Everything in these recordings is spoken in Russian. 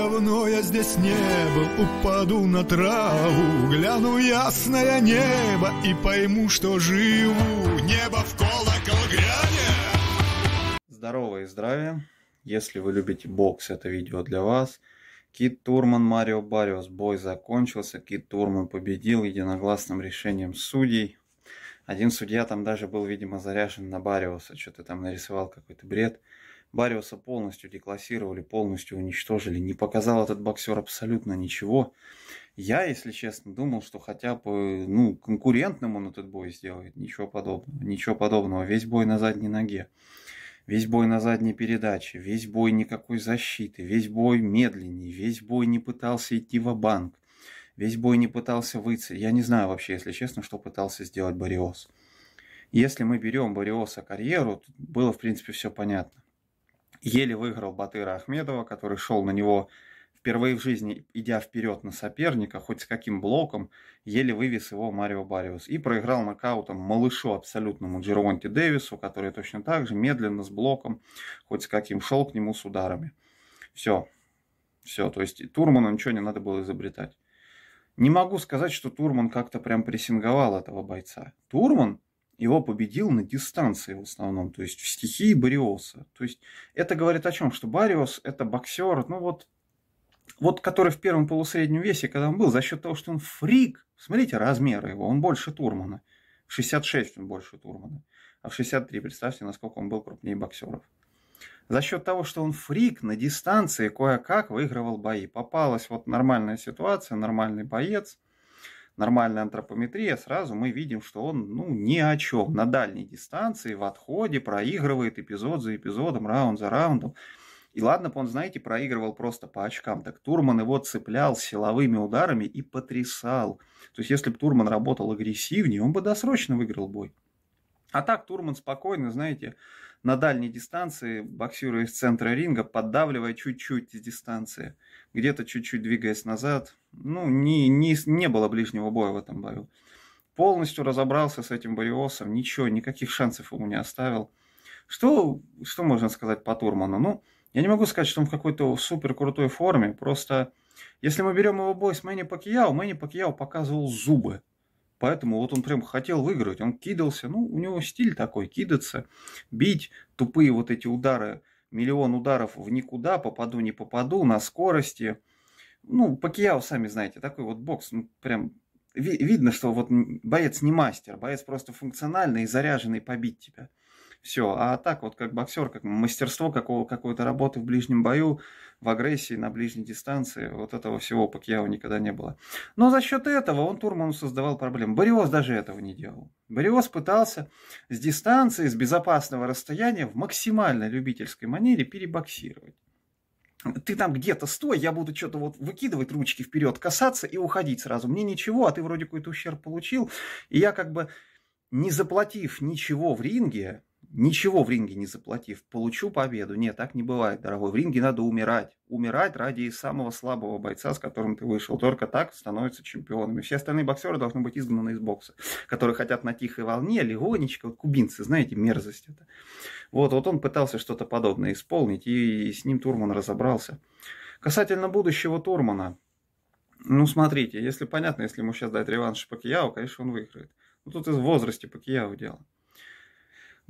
давно я здесь не был Упаду на траву, гляну ясное небо И пойму, что живу, небо в колокол гряне Здорово и здравия! Если вы любите бокс, это видео для вас. Кит Турман, Марио Бариос, бой закончился. Кит Турман победил единогласным решением судей. Один судья там даже был, видимо, заряжен на Бариоса. Что-то там нарисовал какой-то бред. Бариуса полностью деклассировали, полностью уничтожили. Не показал этот боксер абсолютно ничего. Я, если честно, думал, что хотя бы ну, конкурентным он этот бой сделает. Ничего подобного. Ничего подобного. Весь бой на задней ноге. Весь бой на задней передаче, весь бой никакой защиты, весь бой медленнее, весь бой не пытался идти в банк весь бой не пытался выйти. Я не знаю вообще, если честно, что пытался сделать Бариос. Если мы берем Бариоса карьеру, было, в принципе, все понятно еле выиграл Батыра Ахмедова, который шел на него впервые в жизни, идя вперед на соперника, хоть с каким блоком, еле вывез его Марио Бариус. И проиграл нокаутом малышу абсолютному Джервонте Дэвису, который точно так же медленно с блоком, хоть с каким шел к нему с ударами. Все. Все. То есть Турману ничего не надо было изобретать. Не могу сказать, что Турман как-то прям прессинговал этого бойца. Турман его победил на дистанции в основном, то есть в стихии Бариоса. То есть это говорит о чем? Что Бариос – это боксер, ну вот, вот который в первом полусреднем весе, когда он был, за счет того, что он фрик, смотрите размеры его, он больше Турмана. В 66 он больше Турмана, а в 63, представьте, насколько он был крупнее боксеров. За счет того, что он фрик на дистанции кое-как выигрывал бои. Попалась вот нормальная ситуация, нормальный боец – нормальная антропометрия, сразу мы видим, что он ну, ни о чем. На дальней дистанции, в отходе, проигрывает эпизод за эпизодом, раунд за раундом. И ладно бы он, знаете, проигрывал просто по очкам, так Турман его цеплял силовыми ударами и потрясал. То есть, если бы Турман работал агрессивнее, он бы досрочно выиграл бой. А так Турман спокойно, знаете, на дальней дистанции боксируя из центра ринга, поддавливая чуть-чуть с дистанции, где-то чуть-чуть двигаясь назад. Ну, не, не, не было ближнего боя в этом бою. Полностью разобрался с этим Бариосом, ничего, никаких шансов ему не оставил. Что, что можно сказать по Турману? Ну, я не могу сказать, что он в какой-то супер крутой форме, просто если мы берем его бой с Мэнни Пакьяо, Мэнни Пакьяо показывал зубы. Поэтому вот он прям хотел выиграть, он кидался, ну, у него стиль такой, кидаться, бить, тупые вот эти удары, миллион ударов в никуда, попаду, не попаду, на скорости. Ну, Пакьяо, сами знаете, такой вот бокс, ну, прям ви- видно, что вот боец не мастер, боец просто функциональный и заряженный побить тебя. Все. А так вот, как боксер, как мастерство какого, какой-то работы в ближнем бою, в агрессии, на ближней дистанции, вот этого всего Пакьяо никогда не было. Но за счет этого он Турману создавал проблемы. Бориоз даже этого не делал. Бориоз пытался с дистанции, с безопасного расстояния в максимально любительской манере перебоксировать ты там где-то стой, я буду что-то вот выкидывать ручки вперед, касаться и уходить сразу. Мне ничего, а ты вроде какой-то ущерб получил. И я как бы не заплатив ничего в ринге, ничего в ринге не заплатив, получу победу. Нет, так не бывает, дорогой. В ринге надо умирать. Умирать ради самого слабого бойца, с которым ты вышел. Только так становятся чемпионами. Все остальные боксеры должны быть изгнаны из бокса, которые хотят на тихой волне, легонечко, вот кубинцы, знаете, мерзость это. Вот, вот он пытался что-то подобное исполнить, и, и с ним Турман разобрался. Касательно будущего Турмана, ну, смотрите, если понятно, если ему сейчас дать реванш Пакияо, конечно, он выиграет. Ну, тут из возрасте Пакияо дело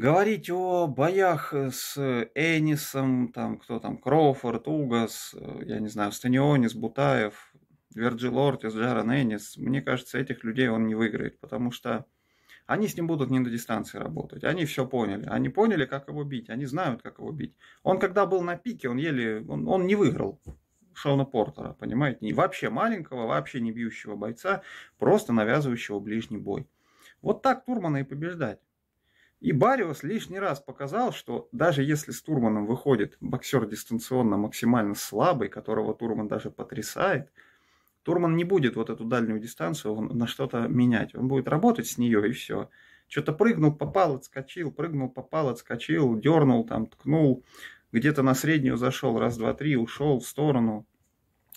говорить о боях э, с э, Энисом, там, кто там, Кроуфорд, Угас, э, я не знаю, Станионис, Бутаев, Верджил Ортис, Джаран Энис, мне кажется, этих людей он не выиграет, потому что они с ним будут не на дистанции работать. Они все поняли. Они поняли, как его бить. Они знают, как его бить. Он когда был на пике, он еле... Он, он не выиграл Шона Портера, понимаете? И вообще маленького, вообще не бьющего бойца, просто навязывающего ближний бой. Вот так Турмана и побеждать. И Бариус лишний раз показал, что даже если с Турманом выходит боксер дистанционно максимально слабый, которого Турман даже потрясает, Турман не будет вот эту дальнюю дистанцию на что-то менять. Он будет работать с нее и все. Что-то прыгнул, попал, отскочил, прыгнул, попал, отскочил, дернул, там, ткнул, где-то на среднюю зашел, раз, два, три, ушел в сторону.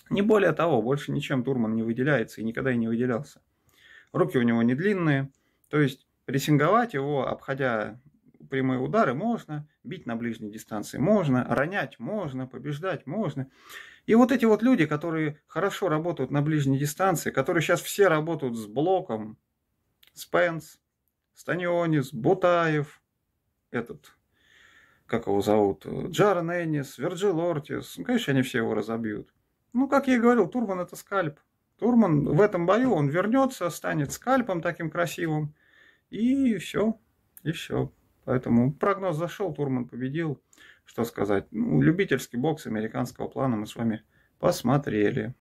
Не более того, больше ничем Турман не выделяется и никогда и не выделялся. Руки у него не длинные, то есть Прессинговать его, обходя прямые удары, можно, бить на ближней дистанции можно, ронять можно, побеждать можно. И вот эти вот люди, которые хорошо работают на ближней дистанции, которые сейчас все работают с блоком, Спенс, Станионис, Бутаев, этот, как его зовут, Джарен Эннис, Верджил Ортис, ну, конечно, они все его разобьют. Ну, как я и говорил, Турман это скальп. Турман в этом бою, он вернется, станет скальпом таким красивым, и все, и все. Поэтому прогноз зашел, Турман победил. Что сказать? Ну, любительский бокс американского плана мы с вами посмотрели.